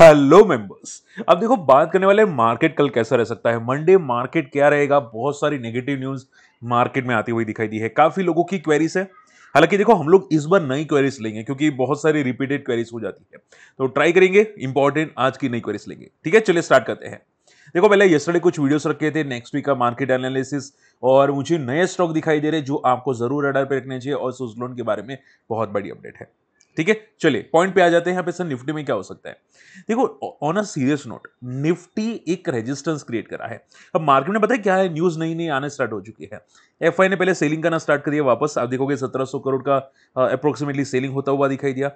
Hello members अब देखो बात करने वाले मार्केट कल कैसा रह सकता है मंडे मार्केट क्या रहेगा बहुत सारी नेगेटिव न्यूज मार्केट में आती हुई दिखाई दी है काफी लोगों की क्वेरीज है हालांकि देखो हम लोग इस बार नई क्वेरीज लेंगे क्योंकि बहुत सारी रिपीटेड क्वेरीज हो जाती है तो ट्राई करेंगे इंपॉर्टेंट आज की नई क्वेरीज लेंगे ठीक है चलिए स्टार्ट करते हैं देखो पहले यस्टरडे कुछ वीडियोस रखे थे नेक्स्ट वीक का मार्केट एनालिसिस और मुझे नए स्टॉक दिखाई दे रहे जो आपको जरूर रडार पर रखने चाहिए और सुजलोन के बारे में बहुत बड़ी अपडेट है ठीक है चलिए पॉइंट पे आ जाते हैं यहां पे सर निफ्टी में क्या हो सकता है देखो on a serious note Nifty एक रेजिस्टेंस क्रिएट करा है अब मार्केट में पता है क्या है न्यूज नई नई आने स्टार्ट हो चुकी है एफ ने पहले सेलिंग करना स्टार्ट करी है वापस आप देखोगे सत्रह करोड़ का अप्रोक्सीमेटली सेलिंग होता हुआ दिखाई दिया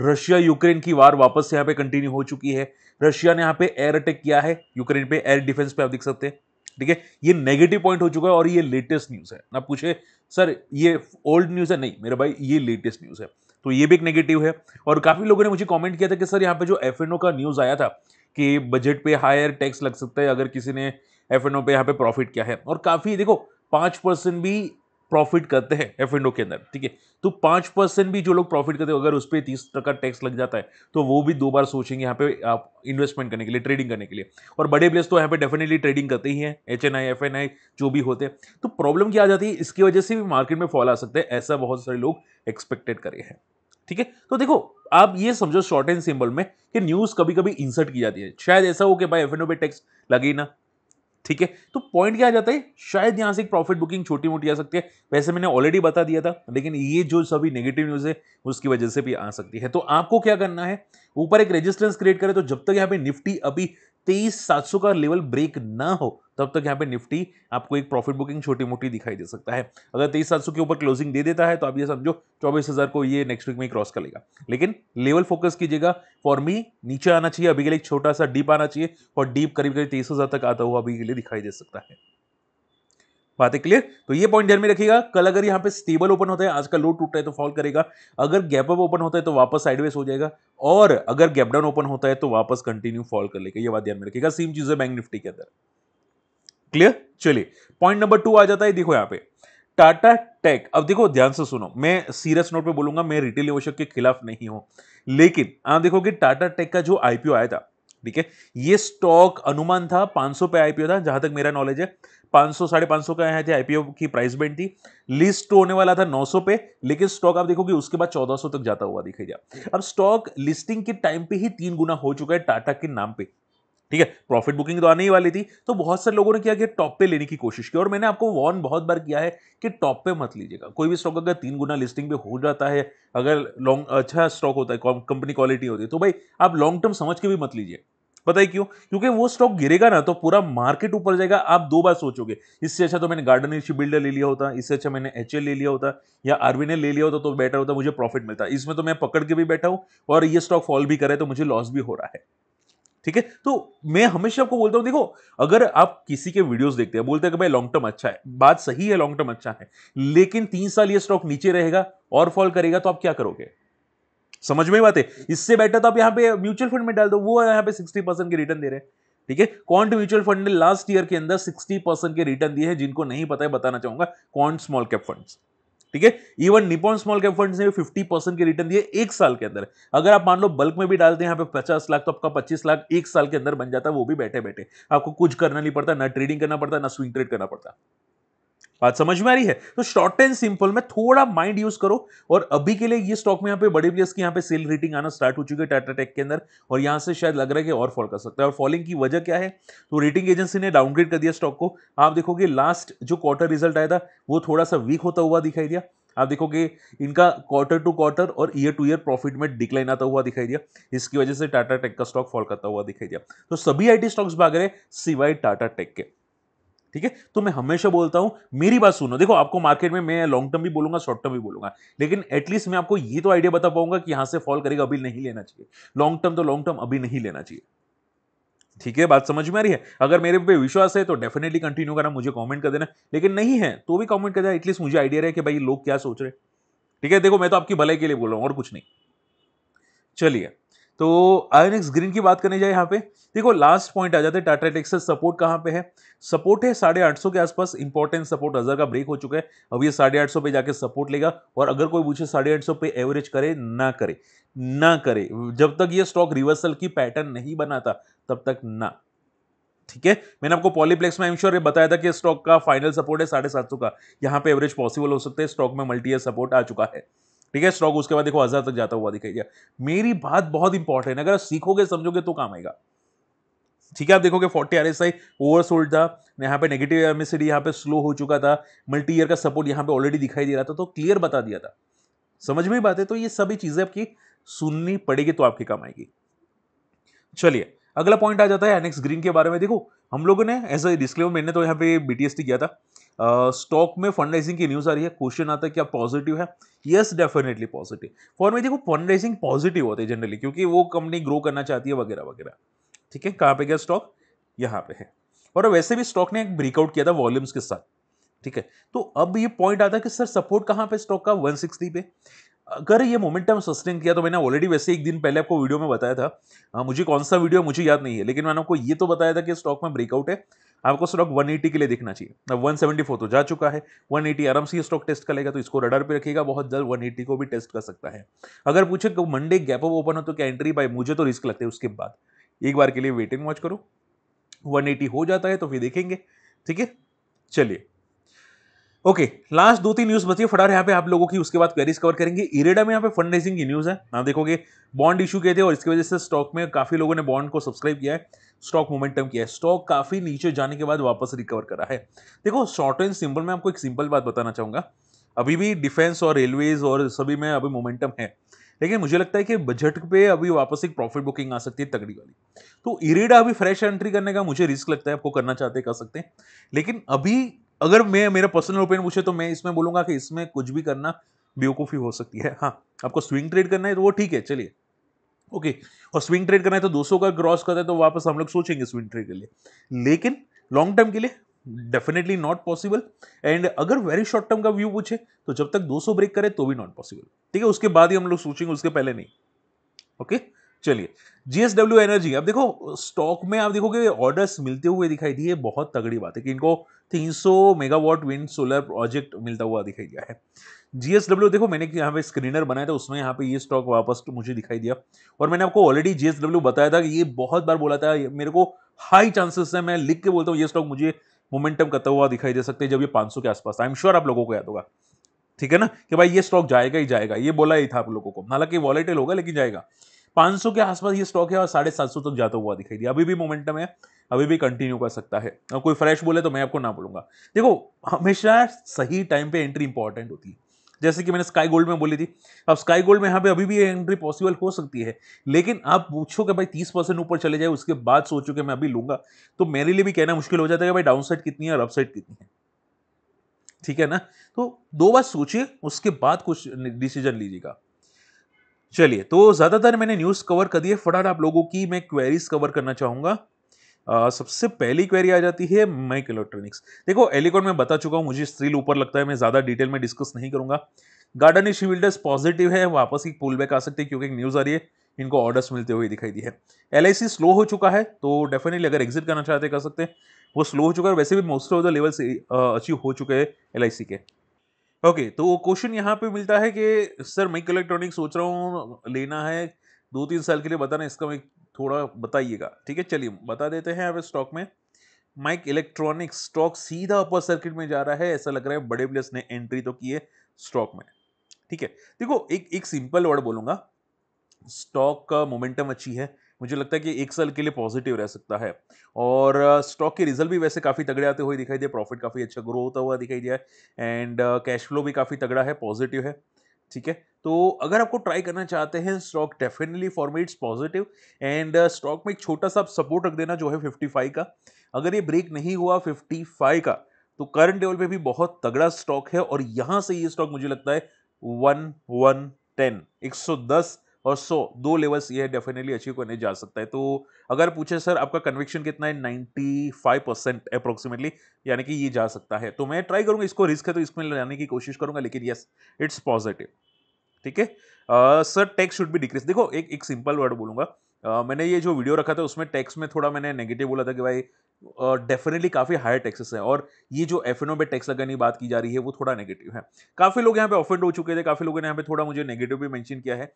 रशिया यूक्रेन की वार वापस यहाँ पे कंटिन्यू हो चुकी है रशिया ने यहाँ पे एयर अटैक किया है यूक्रेन पे एयर डिफेंस पे आप देख सकते हैं ठीक है ये नेगेटिव पॉइंट हो चुका है और ये लेटेस्ट न्यूज़ है ना पूछे सर ये ओल्ड न्यूज़ है नहीं मेरे भाई ये लेटेस्ट न्यूज़ है तो ये भी एक नेगेटिव है और काफ़ी लोगों ने मुझे कमेंट किया था कि सर यहाँ पे जो एफ का न्यूज़ आया था कि बजट पे हायर टैक्स लग सकता है अगर किसी ने एफ पे यहाँ पे प्रॉफिट किया है और काफ़ी देखो पांच परसेंट भी प्रॉफिट करते हैं एफ एंड ओ के अंदर ठीक है तो पाँच परसेंट भी जो लोग प्रॉफिट करते हैं अगर उस पर तीस टका टैक्स लग जाता है तो वो भी दो बार सोचेंगे यहाँ पे आप इन्वेस्टमेंट करने के लिए ट्रेडिंग करने के लिए और बड़े प्लेस तो यहाँ पे डेफिनेटली ट्रेडिंग करते ही हैं H N I F N I जो भी होते हैं तो प्रॉब्लम क्या आ जाती है इसकी वजह से भी मार्केट में फॉल आ सकते हैं ऐसा बहुत सारे लोग एक्सपेक्टेड करे हैं ठीक है तो देखो आप ये समझो शॉर्ट एंड सिंबल में कि न्यूज़ कभी कभी इंसर्ट की जाती है शायद ऐसा हो कि भाई एफ एन ओ पे टैक्स लगे ना ठीक है तो पॉइंट क्या आ जाता है शायद यहाँ से एक प्रॉफिट बुकिंग छोटी मोटी आ सकती है वैसे मैंने ऑलरेडी बता दिया था लेकिन ये जो सभी नेगेटिव न्यूज़ है उसकी वजह से भी आ सकती है तो आपको क्या करना है ऊपर एक रेजिस्टेंस क्रिएट करें तो जब तक यहाँ पे निफ्टी अभी तेईस सात सौ का लेवल ब्रेक ना हो तब तक यहाँ पे निफ्टी आपको एक प्रॉफिट बुकिंग छोटी मोटी दिखाई दे सकता है अगर तेईस सात सौ के ऊपर क्लोजिंग दे देता है तो आप ये समझो चौबीस हज़ार को ये नेक्स्ट वीक में क्रॉस कर लेगा लेकिन लेवल फोकस कीजिएगा फॉर मी नीचे आना चाहिए अभी के लिए छोटा सा डीप आना चाहिए और डीप करीब करीब तेईस हज़ार तक आता हुआ अभी के लिए दिखाई दे सकता है बातें क्लियर तो ये पॉइंट ध्यान में रखिएगा कल अगर यहाँ पे स्टेबल ओपन होता है आज का लो टूटता है तो फॉल करेगा अगर गैप अप ओपन होता है तो वापस साइडवेज हो जाएगा और अगर गैप डाउन ओपन होता है तो वापस कंटिन्यू फॉल कर लेगा ये बात ध्यान में रखिएगा सेम चीज़ है बैंक निफ्टी के अंदर क्लियर चलिए पॉइंट नंबर टू आ जाता है देखो यहाँ पे टाटा टेक अब देखो ध्यान से सुनो मैं सीरियस नोट पे बोलूंगा मैं रिटेल निवेशक के खिलाफ नहीं हूं लेकिन आप देखो कि टाटा टेक का जो आईपीओ आया था ठीक है ये स्टॉक अनुमान था 500 पे आईपीओ था जहां तक मेरा नॉलेज है 500 सौ साढ़े पाँच का आया थे आईपीओ की प्राइस बैंड थी लिस्ट तो होने वाला था 900 पे लेकिन स्टॉक आप देखोगे उसके बाद 1400 तक जाता हुआ दिखाई दिखेगा अब स्टॉक लिस्टिंग के टाइम पे ही तीन गुना हो चुका है टाटा के नाम पे ठीक है प्रॉफिट बुकिंग तो आने ही वाली थी तो बहुत सारे लोगों ने किया कि टॉप पे लेने की कोशिश की और मैंने आपको वॉर्न बहुत बार किया है कि टॉप पे मत लीजिएगा कोई भी स्टॉक अगर तीन गुना लिस्टिंग पे हो जाता है अगर लॉन्ग अच्छा स्टॉक होता है कंपनी क्वालिटी होती है तो भाई आप लॉन्ग टर्म समझ के भी मत लीजिए पता है क्यों क्योंकि वो स्टॉक गिरेगा ना तो पूरा मार्केट ऊपर जाएगा आप दो बार सोचोगे इससे अच्छा तो मैंने गार्डन एशी बिल्डर ले लिया होता इससे अच्छा मैंने एच ले लिया होता या आरवीन ले लिया होता तो बेटर होता मुझे प्रॉफिट मिलता इसमें तो मैं पकड़ के भी बैठा हूँ और ये स्टॉक फॉल भी करे तो मुझे लॉस भी हो रहा है ठीक है तो मैं हमेशा आपको बोलता हूँ देखो अगर आप किसी के वीडियोस देखते हैं बोलते हैं कि भाई लॉन्ग टर्म अच्छा है बात सही है लॉन्ग टर्म अच्छा है लेकिन तीन साल ये स्टॉक नीचे रहेगा और फॉल करेगा तो आप क्या करोगे समझ में बात है इससे बेटर तो आप यहाँ पे म्यूचुअल फंड में डाल दो वो यहाँ पे सिक्सटी परसेंट के रिटर्न दे रहे हैं ठीक है क्वांट म्यूचुअल फंड ने लास्ट ईयर के अंदर सिक्सटी परसेंट के रिटर्न दिए हैं जिनको नहीं पता है बताना चाहूंगा क्वांट स्मॉल कैप फंड्स ठीक है even Nippon small cap fund ने भी फिफ्टी परसेंट के रिटर्न दिए एक साल के अंदर अगर आप मान लो बल्क में भी डालते हैं यहाँ पे पचास लाख तो आपका पच्चीस लाख एक साल के अंदर बन जाता है वो भी बैठे बैठे आपको कुछ करना नहीं पड़ता ना ट्रेडिंग करना पड़ता ना स्विंग ट्रेड करना पड़ता बात समझ में आ रही है तो शॉर्ट एंड सिंपल में थोड़ा माइंड यूज करो और अभी के लिए ये स्टॉक में यहाँ पे बड़े प्लेयर्स की यहाँ पे सेल रेटिंग आना स्टार्ट हो चुकी है टाटा टेक के अंदर और यहाँ से शायद लग रहा है कि और फॉल कर सकता है और फॉलिंग की वजह क्या है तो रेटिंग एजेंसी ने डाउनग्रेड कर दिया स्टॉक को आप देखोगे लास्ट जो क्वार्टर रिजल्ट आया था वो थोड़ा सा वीक होता हुआ दिखाई दिया आप देखोगे इनका क्वार्टर टू क्वार्टर और ईयर टू ईयर प्रॉफिट में डिक्लाइन आता हुआ दिखाई दिया इसकी वजह से टाटा टेक का स्टॉक फॉल करता हुआ दिखाई दिया तो सभी आईटी स्टॉक्स भाग रहे सिवाय टाटा टेक के ठीक है तो मैं हमेशा बोलता हूं मेरी बात सुनो देखो आपको मार्केट में मैं लॉन्ग टर्म भी बोलूंगा शॉर्ट टर्म भी बोलूंगा लेकिन एटलीस्ट मैं आपको ये तो आइडिया बता पाऊंगा कि यहां से फॉल करेगा अभी नहीं लेना चाहिए लॉन्ग टर्म तो लॉन्ग टर्म अभी नहीं लेना चाहिए ठीक है बात समझ में आ रही है अगर मेरे पे विश्वास है तो डेफिनेटली कंटिन्यू करना मुझे कमेंट कर देना लेकिन नहीं है तो भी कमेंट कर देना एटलीस्ट मुझे आइडिया रहे कि भाई लोग क्या सोच रहे ठीक है देखो मैं तो आपकी भलाई के लिए बोल रहा हूँ और कुछ नहीं चलिए तो आयन एक्स ग्रीन की बात करने जाए यहाँ पे देखो लास्ट पॉइंट आ जाता है टाटा टेक्सर सपोर्ट कहाँ पे है सपोर्ट है साढ़े आठ सौ के आसपास इंपॉर्टेंट सपोर्ट अजर का ब्रेक हो चुका है अब ये साढ़े आठ सौ पे जाके सपोर्ट लेगा और अगर कोई पूछे साढ़े आठ सौ पे एवरेज करे ना करे ना करे जब तक ये स्टॉक रिवर्सल की पैटर्न नहीं बनाता तब तक ना ठीक है मैंने आपको पॉलीप्लेक्स में एमश्योर ये बताया था कि स्टॉक का फाइनल सपोर्ट है साढ़े सात सौ का यहाँ पे एवरेज पॉसिबल हो सकता है स्टॉक में मल्टी ईयर सपोर्ट आ चुका है ठीक है स्ट्रोक उसके बाद देखो हज़ार तक जाता हुआ दिखाई दिया मेरी बात बहुत इंपॉर्टेंट है अगर आप सीखोगे समझोगे तो काम आएगा ठीक है आप देखोगे forty R S I oversold था यहाँ पे नेगेटिव एम एस यहाँ पे स्लो हो चुका था मल्टी ईयर का सपोर्ट यहाँ पे ऑलरेडी दिखाई दे रहा था तो क्लियर बता दिया था समझ में बात है तो ये सभी चीज़ें आपकी सुननी पड़ेगी तो आपके काम आएगी चलिए अगला पॉइंट आ जाता है एनएक्स ग्रीन के बारे में देखो हम लोगों ने एज अ डिस्क्लेमर मैंने तो यहाँ पे बीटीएसटी किया था स्टॉक में फंड राइजिंग की न्यूज़ आ रही है क्वेश्चन आता है क्या पॉजिटिव है यस डेफिनेटली पॉजिटिव फॉर में देखो फंड राइजिंग पॉजिटिव होते हैं जनरली क्योंकि वो कंपनी ग्रो करना चाहती है वगैरह वगैरह ठीक है कहाँ पे गया स्टॉक यहाँ पे है और वैसे भी स्टॉक ने एक ब्रेकआउट किया था वॉल्यूम्स के साथ ठीक है तो अब ये पॉइंट आता है कि सर सपोर्ट कहाँ पे स्टॉक का वन पे अगर ये मोमेंटम सस्टेन किया तो मैंने ऑलरेडी वैसे एक दिन पहले आपको वीडियो में बताया था आ, हाँ, मुझे कौन सा वीडियो मुझे याद नहीं है लेकिन मैंने आपको ये तो बताया था कि स्टॉक में ब्रेकआउट है आपको स्टॉक 180 के लिए देखना चाहिए अब 174 तो जा चुका है 180 आराम से स्टॉक टेस्ट कर लेगा तो इसको रडर पे रखिएगा बहुत जल्द 180 को भी टेस्ट कर सकता है अगर पूछे कि मंडे गैप ऑफ ओपन हो तो क्या एंट्री बाय मुझे तो रिस्क लगता है उसके बाद एक बार के लिए वेटिंग वॉच करो 180 हो जाता है तो फिर देखेंगे ठीक है चलिए ओके लास्ट दो तीन न्यूज बचिए है फटाफट यहाँ पे आप लोगों की उसके बाद क्वेरीज कवर करेंगे इरेडा में यहाँ पे फंड रेजिंग की न्यूज है आप देखोगे बॉन्ड इशू किए थे और इसकी वजह से स्टॉक में काफी लोगों ने बॉन्ड को सब्सक्राइब किया है स्टॉक मोमेंटम किया है स्टॉक काफ़ी नीचे जाने के बाद वापस रिकवर करा है देखो शॉर्ट एंड सिंपल में आपको एक सिंपल बात बताना चाहूंगा अभी भी डिफेंस और रेलवेज और सभी में अभी मोमेंटम है लेकिन मुझे लगता है कि बजट पे अभी वापस एक प्रॉफिट बुकिंग आ सकती है तगड़ी वाली तो इरेडा अभी फ्रेश एंट्री करने का मुझे रिस्क लगता है आपको करना चाहते कर सकते हैं लेकिन अभी अगर मैं मेरा पर्सनल ओपिनियन पूछे तो मैं इसमें बोलूंगा कि इसमें कुछ भी करना बेवकूफ़ी हो सकती है हाँ आपको स्विंग ट्रेड करना है तो वो ठीक है चलिए ओके और स्विंग ट्रेड करना है तो 200 का क्रॉस करता है तो वापस हम लोग सोचेंगे स्विंग ट्रेड के लिए लेकिन लॉन्ग टर्म के लिए डेफिनेटली नॉट पॉसिबल एंड अगर वेरी शॉर्ट टर्म का व्यू पूछे तो जब तक 200 ब्रेक करे तो भी नॉट पॉसिबल ठीक है उसके बाद ही हम लोग सोचेंगे उसके पहले नहीं ओके okay? चलिए जीएसडब्ल्यू एनर्जी अब देखो स्टॉक में आप देखोगे ऑर्डर्स मिलते हुए दिखाई दिए बहुत तगड़ी बात है कि इनको 300 मेगावाट विंड सोलर प्रोजेक्ट मिलता हुआ दिखाई दिया है जीएसडब्ल्यू देखो मैंने यहाँ पे स्क्रीनर बनाया था उसमें यहाँ पे ये स्टॉक वापस तो मुझे दिखाई दिया और मैंने आपको ऑलरेडी जीएसडब्ल्यू बताया था कि ये बहुत बार बोला था मेरे को हाई चांसेस है मैं लिख के बोलता हूँ ये स्टॉक मुझे मोमेंटम करता हुआ दिखाई दे सकते हैं जब ये 500 के आसपास आई एम श्योर आप लोगों को याद होगा ठीक है ना कि भाई ये स्टॉक जाएगा ही जाएगा ये बोला ही था आप लोगों को हालांकि वॉलेटेल होगा लेकिन जाएगा पांच के आसपास ये स्टॉक है और साढ़े सात सौ तक जाता हुआ दिखाई दिया अभी भी मोमेंटम है अभी भी कंटिन्यू कर सकता है और कोई फ्रेश बोले तो मैं आपको ना बोलूंगा देखो हमेशा सही टाइम पर एंट्री इंपॉर्टेंट होती है जैसे कि मैंने स्काई गोल्ड में बोली थी अब स्काई गोल्ड में यहाँ पे अभी भी एंट्री पॉसिबल हो सकती है लेकिन आप पूछो कि भाई तीस परसेंट ऊपर चले जाए उसके बाद सोचो कि मैं अभी लूंगा तो मेरे लिए भी कहना मुश्किल हो जाता है कि भाई डाउन साइड कितनी है और अपसाइड कितनी है ठीक है ना तो दो बार सोचिए उसके बाद कुछ डिसीजन लीजिएगा चलिए तो ज़्यादातर मैंने न्यूज़ कवर कर दी है फटाफट आप लोगों की मैं क्वेरीज कवर करना चाहूँगा सबसे पहली क्वेरी आ जाती है माइक इलेक्ट्रॉनिक्स देखो एलिकॉन मैं बता चुका हूँ मुझे स्त्रील ऊपर लगता है मैं ज़्यादा डिटेल में डिस्कस नहीं करूंगा गार्डन इश बिल्डर्स पॉजिटिव है वापस ही पुल बैक आ सकते हैं क्योंकि एक न्यूज़ आ रही है इनको ऑर्डर्स मिलते हुए दिखाई दी है एल स्लो हो चुका है तो डेफिनेटली अगर एग्जिट करना चाहते कर सकते हैं वो स्लो हो चुका है वैसे भी most of the levels achieve हो चुके हैं एल के ओके तो वो क्वेश्चन यहाँ पे मिलता है कि सर मैं इलेक्ट्रॉनिक सोच रहा हूँ लेना है दो तीन साल के लिए बताना इसका मैं थोड़ा बताइएगा ठीक है चलिए बता देते हैं आप स्टॉक में माइक इलेक्ट्रॉनिक स्टॉक सीधा अपर सर्किट में जा रहा है ऐसा लग रहा है बड़े प्लेस ने एंट्री तो की है स्टॉक में ठीक है देखो एक एक सिंपल वर्ड बोलूँगा स्टॉक का मोमेंटम अच्छी है मुझे लगता है कि एक साल के लिए पॉजिटिव रह सकता है और स्टॉक के रिजल्ट भी वैसे काफ़ी तगड़े आते हुए दिखाई दिए प्रॉफिट काफ़ी अच्छा ग्रो होता हुआ दिखाई दिया है एंड कैश फ्लो भी काफ़ी तगड़ा है पॉजिटिव है ठीक है तो अगर आपको ट्राई करना चाहते हैं stock definitely it's positive and stock में एक छोटा सा सपोर्ट रख देना जो है फाइव का अगर ये ब्रेक नहीं हुआ फाइव का तो करंट लेवल पे भी बहुत तगड़ा स्टॉक है और यहाँ से ये स्टॉक मुझे लगता है वन वन टेन एक सौ दस और सौ दो लेवल्स ये डेफिनेटली अचीव करने जा सकता है तो अगर पूछे सर आपका कन्विक्शन कितना है नाइन्टी फाइव परसेंट अप्रोक्सीमेटली यानी कि ये जा सकता है तो मैं ट्राई करूँगा इसको रिस्क है तो इसमें लाने की कोशिश करूँगा लेकिन यस इट्स पॉजिटिव ठीक है सर टैक्स शुड भी डिक्रीज देखो एक एक सिंपल वर्ड बोलूँगा Uh, मैंने ये जो वीडियो रखा था उसमें टैक्स में थोड़ा मैंने नेगेटिव बोला था कि भाई डेफिनेटली काफ़ी हायर टैक्सेस हैं और ये जो एफ एन ओ पे टैक्स लगाने की बात की जा रही है वो थोड़ा नेगेटिव है काफ़ी लोग यहाँ पे ऑफेंड हो चुके थे काफ़ी लोगों ने यहाँ पे थोड़ा मुझे नेगेटिव भी मेंशन किया है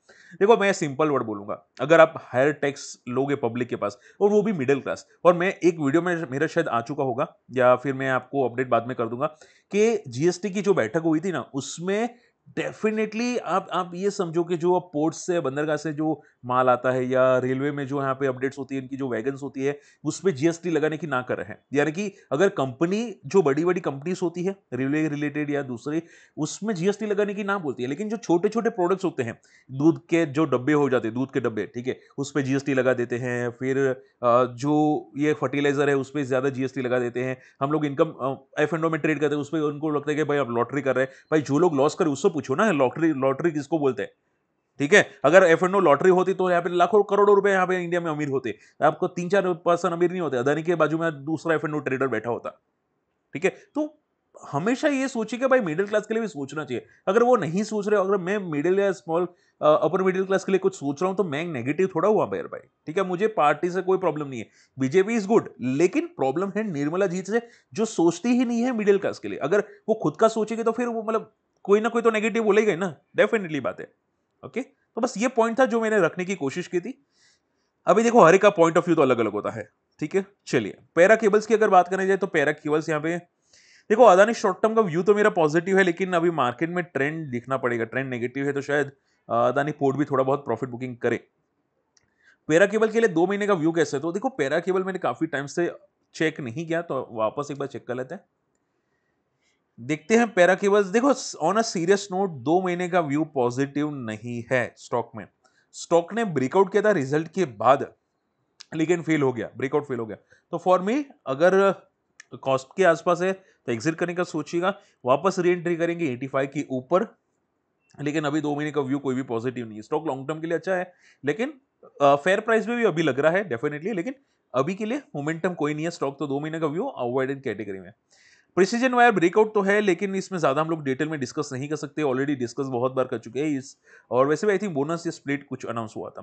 देखो मैं सिंपल वर्ड बोलूँगा अगर आप हायर टैक्स लोगे पब्लिक के पास और वो भी मिडिल क्लास और मैं एक वीडियो में मेरा शायद आ चुका होगा या फिर मैं आपको अपडेट बाद में कर दूंगा कि जीएसटी की जो बैठक हुई थी ना उसमें डेफिनेटली आप आप ये समझो कि जो अब पोर्ट्स से बंदरगाह से जो माल आता है या रेलवे में जो यहाँ पे अपडेट्स होती है इनकी जो वैगन्स होती है उस पर जीएसटी लगाने की ना कर रहे हैं यानी कि अगर कंपनी जो बड़ी बड़ी कंपनीज होती है रेलवे रिलेटेड या दूसरी उसमें जीएसटी लगाने की ना बोलती है लेकिन जो छोटे छोटे प्रोडक्ट्स होते हैं दूध के जो डब्बे हो जाते हैं दूध के डब्बे ठीक है उस पर जीएसटी लगा देते हैं फिर जो ये फर्टिलाइजर है उस पर ज़्यादा जीएसटी लगा देते हैं हम लोग इनकम एफ एंडो में ट्रेड करते हैं उस पर उनको लगता है कि भाई आप लॉटरी कर रहे हैं भाई जो लोग लॉस करें पर पूछो ना लॉटरी लॉटरी किसको बोलते हैं ठीक है अगर एफ एंड ओ लॉटरी होती तो यहाँ पे लाखों करोड़ों रुपए यहाँ पे इंडिया में अमीर होते आपको तीन चार पर्सन अमीर नहीं होते अदानी के बाजू में दूसरा एफ एंड ओ ट्रेडर बैठा होता ठीक है तो हमेशा ये सोचिए कि भाई मिडिल क्लास के लिए भी सोचना चाहिए अगर वो नहीं सोच रहे अगर मैं मिडिल या स्मॉल अपर मिडिल क्लास के लिए कुछ सोच रहा हूँ तो मैं नेगेटिव थोड़ा हुआ भाई भाई ठीक है मुझे पार्टी से कोई प्रॉब्लम नहीं है बीजेपी इज गुड लेकिन प्रॉब्लम है निर्मला जीत से जो सोचती ही नहीं है मिडिल क्लास के लिए अगर वो खुद का सोचेगी तो फिर वो मतलब कोई ना कोई तो नेगेटिव बोले गई ना डेफिनेटली बात है ओके तो बस ये पॉइंट था जो मैंने रखने की कोशिश की थी अभी देखो हर एक का पॉइंट ऑफ व्यू तो अलग अलग होता है ठीक है चलिए पैरा केबल्स की अगर बात करें जाए तो पैरा केबल्स यहाँ पे देखो अदानी शॉर्ट टर्म का व्यू तो मेरा पॉजिटिव है लेकिन अभी मार्केट में ट्रेंड दिखना पड़ेगा ट्रेंड नेगेटिव है तो शायद अदानी पोर्ट भी थोड़ा बहुत प्रॉफिट बुकिंग करे पैरा केबल के लिए दो महीने का व्यू कैसे तो देखो पैरा केबल मैंने काफ़ी टाइम से चेक नहीं किया तो वापस एक बार चेक कर लेते हैं देखते हैं पैरा केबल्स देखो ऑन अ सीरियस नोट दो महीने का व्यू पॉजिटिव नहीं है स्टॉक में स्टॉक ने ब्रेकआउट किया था रिजल्ट के बाद लेकिन फेल हो गया ब्रेकआउट फेल हो गया तो फॉर मी अगर कॉस्ट के आसपास है तो एग्जिट करने का सोचिएगा वापस री एंट्री करेंगे फाइव के ऊपर लेकिन अभी दो महीने का व्यू कोई भी पॉजिटिव नहीं है स्टॉक लॉन्ग टर्म के लिए अच्छा है लेकिन फेयर प्राइस में भी अभी लग रहा है डेफिनेटली लेकिन अभी के लिए मोमेंटम कोई नहीं है स्टॉक तो दो महीने का व्यू अवॉइडेड कैटेगरी में प्रिसीजन वायर ब्रेकआउट तो है लेकिन इसमें ज़्यादा हम लोग डिटेल में डिस्कस नहीं कर सकते ऑलरेडी डिस्कस बहुत बार कर चुके हैं इस और वैसे भी आई थिंक बोनस या स्प्लिट कुछ अनाउंस हुआ था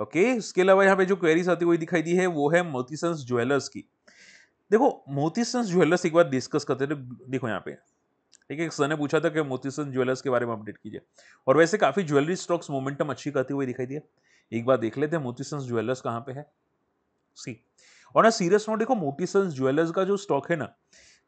ओके इसके अलावा यहाँ पे जो क्वेरीज आती हुई दिखाई दी है वो है मोतीसंस ज्वेलर्स की देखो मोतीसंस ज्वेलर्स एक बार डिस्कस करते थे देखो यहाँ पे ठीक है सर ने पूछा था कि मोतीसंस ज्वेलर्स के बारे में अपडेट कीजिए और वैसे काफ़ी ज्वेलरी स्टॉक्स मोमेंटम अच्छी करती हुई दिखाई दिया एक बार देख लेते हैं मोतीसंस ज्वेलर्स कहाँ पे है सी और ना सीरियस नोट देखो मोतीसंस ज्वेलर्स का जो स्टॉक है ना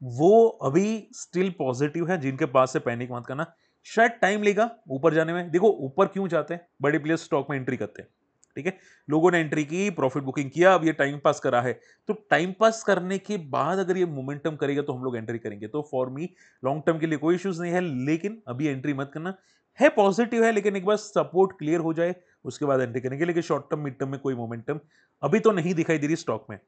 वो अभी स्टिल पॉजिटिव है जिनके पास से पैनिक मत करना शायद टाइम लेगा ऊपर जाने में देखो ऊपर क्यों जाते हैं बड़े प्लेयर स्टॉक में एंट्री करते हैं ठीक है लोगों ने एंट्री की प्रॉफिट बुकिंग किया अब ये टाइम पास करा है तो टाइम पास करने के बाद अगर ये मोमेंटम करेगा तो हम लोग एंट्री करेंगे तो फॉर मी लॉन्ग टर्म के लिए कोई इश्यूज नहीं है लेकिन अभी एंट्री मत करना है पॉजिटिव है लेकिन एक बार सपोर्ट क्लियर हो जाए उसके बाद एंट्री करेंगे लेकिन शॉर्ट टर्म मिड टर्म में कोई मोमेंटम अभी तो नहीं दिखाई दे रही स्टॉक में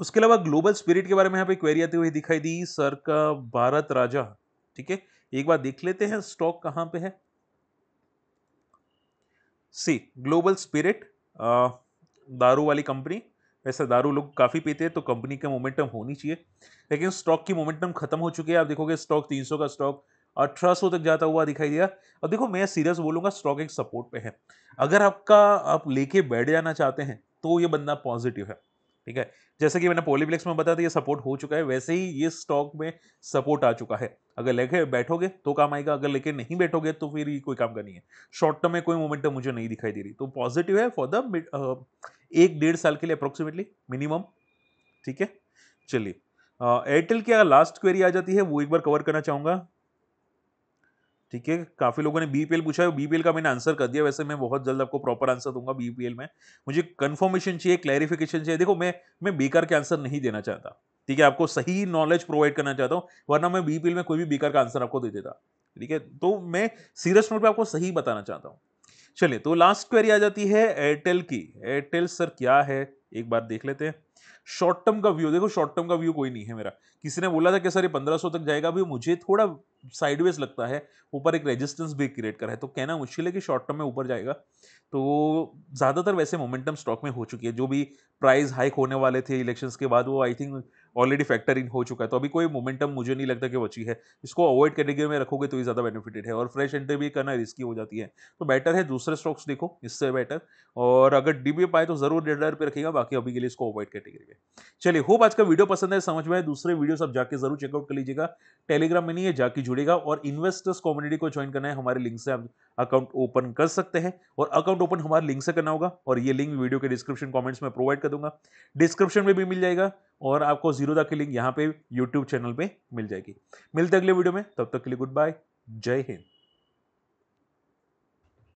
उसके अलावा ग्लोबल स्पिरिट के बारे में यहाँ पे क्वेरी आती हुई दिखाई दी सर का भारत राजा ठीक है एक बार देख लेते हैं स्टॉक कहाँ पे है सी ग्लोबल स्पिरिट दारू वाली कंपनी वैसे दारू लोग काफ़ी पीते हैं तो कंपनी का मोमेंटम होनी चाहिए लेकिन स्टॉक की मोमेंटम खत्म हो चुकी है आप देखोगे स्टॉक 300 का स्टॉक 1800 तक जाता हुआ दिखाई दिया और देखो मैं सीरियस बोलूँगा स्टॉक एक सपोर्ट पे है अगर आपका आप लेके बैठ जाना चाहते हैं तो ये बंदा पॉजिटिव है ठीक है जैसे कि मैंने पोलीप्लेक्स में बताया था ये सपोर्ट हो चुका है वैसे ही ये स्टॉक में सपोर्ट आ चुका है अगर लेके बैठोगे तो काम आएगा अगर लेके नहीं बैठोगे तो फिर ये कोई काम का नहीं है शॉर्ट टर्म में कोई मोमेंटम मुझे नहीं दिखाई दे रही तो पॉजिटिव है फॉर द एक डेढ़ साल के लिए अप्रोक्सीमेटली मिनिमम ठीक है चलिए एयरटेल की अगर लास्ट क्वेरी आ जाती है वो एक बार कवर करना चाहूँगा ठीक है काफ़ी लोगों ने बीपीएल पूछा है बीपीएल का मैंने आंसर कर दिया वैसे मैं बहुत जल्द आपको प्रॉपर आंसर दूंगा बीपीएल में मुझे कंफर्मेशन चाहिए क्लैरिफिकेशन चाहिए देखो मैं मैं बेकार के आंसर नहीं देना चाहता ठीक है आपको सही नॉलेज प्रोवाइड करना चाहता हूँ वरना मैं बीपीएल में कोई भी बेकार का आंसर आपको दे देता ठीक है तो मैं सीरियस नोट पर आपको सही बताना चाहता हूँ चलिए तो लास्ट क्वेरी आ जाती है एयरटेल की एयरटेल सर क्या है एक बार देख लेते हैं शॉर्ट टर्म का व्यू देखो शॉर्ट टर्म का व्यू कोई नहीं है मेरा किसी ने बोला था कि सर ये 1500 तक जाएगा भी मुझे थोड़ा साइडवेज लगता है ऊपर एक रेजिस्टेंस भी क्रिएट करा है तो कहना मुश्किल है कि शॉर्ट टर्म में ऊपर जाएगा तो ज़्यादातर वैसे मोमेंटम स्टॉक में हो चुकी है जो भी प्राइस हाइक होने वाले थे इलेक्शंस के बाद वो I think already factor in हो चुका है तो अभी कोई मोमेंटम मुझे नहीं लगता कि बची है इसको अवॉइड कैटेगरी में रखोगे तो ये ज़्यादा बेनिफिटेड है और फ्रेश एंट्री भी करना रिस्की हो जाती है तो बेटर है दूसरे स्टॉक्स देखो इससे बेटर और अगर डी बी पाए तो ज़रूर डेढ़ रुपये रखेगा बाकी अभी के लिए इसको अवॉइड कैटेगरी में चलिए होप आज का वीडियो पसंद है समझ में दूसरे वीडियो आप जाके जरूर चेकआउट कर लीजिएगा टेलीग्राम में नहीं है जाके जुड़ेगा और इन्वेस्टर्स कम्युनिटी को ज्वाइन करना है हमारे लिंक से आप अकाउंट ओपन कर सकते हैं और अकाउंट ओपन हमारे लिंक से करना होगा और ये लिंक वीडियो के डिस्क्रिप्शन कॉमेंट्स में प्रोवाइड कर दूंगा डिस्क्रिप्शन में भी मिल जाएगा और आपको जीरो दा की लिंक यहाँ पे यूट्यूब चैनल पे मिल जाएगी मिलते अगले वीडियो में तब तक के लिए गुड बाय जय हिंद